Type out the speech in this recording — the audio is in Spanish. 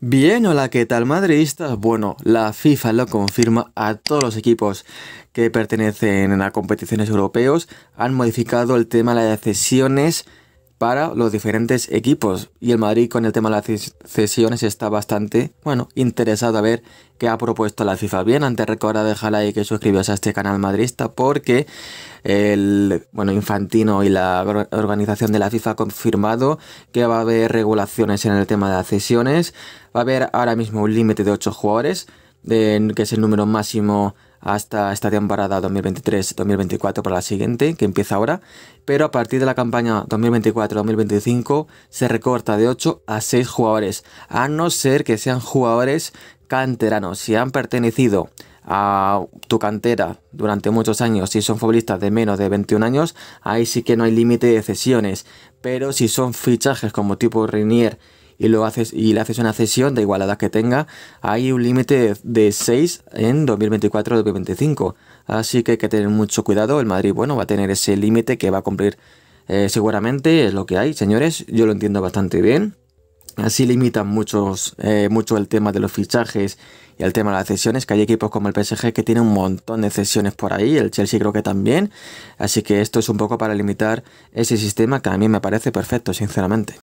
Bien, hola, ¿qué tal madridistas? Bueno, la FIFA lo confirma a todos los equipos que pertenecen a competiciones europeos. Han modificado el tema de las cesiones para los diferentes equipos. Y el Madrid con el tema de las cesiones está bastante, bueno, interesado a ver qué ha propuesto la FIFA. Bien, antes recuerda dejar like que suscribas a este canal madrista porque el, bueno, Infantino y la organización de la FIFA ha confirmado que va a haber regulaciones en el tema de las cesiones. Va a haber ahora mismo un límite de 8 jugadores, que es el número máximo hasta esta temporada 2023-2024 para la siguiente, que empieza ahora, pero a partir de la campaña 2024-2025 se recorta de 8 a 6 jugadores, a no ser que sean jugadores canteranos, si han pertenecido a tu cantera durante muchos años, si son futbolistas de menos de 21 años, ahí sí que no hay límite de cesiones, pero si son fichajes como tipo Reinier y, lo haces, y le haces una cesión de igualdad que tenga, hay un límite de 6 en 2024-2025. Así que hay que tener mucho cuidado. El Madrid, bueno, va a tener ese límite que va a cumplir eh, seguramente, es lo que hay, señores. Yo lo entiendo bastante bien. Así limitan muchos, eh, mucho el tema de los fichajes y el tema de las cesiones, que hay equipos como el PSG que tienen un montón de cesiones por ahí, el Chelsea creo que también, así que esto es un poco para limitar ese sistema que a mí me parece perfecto, sinceramente.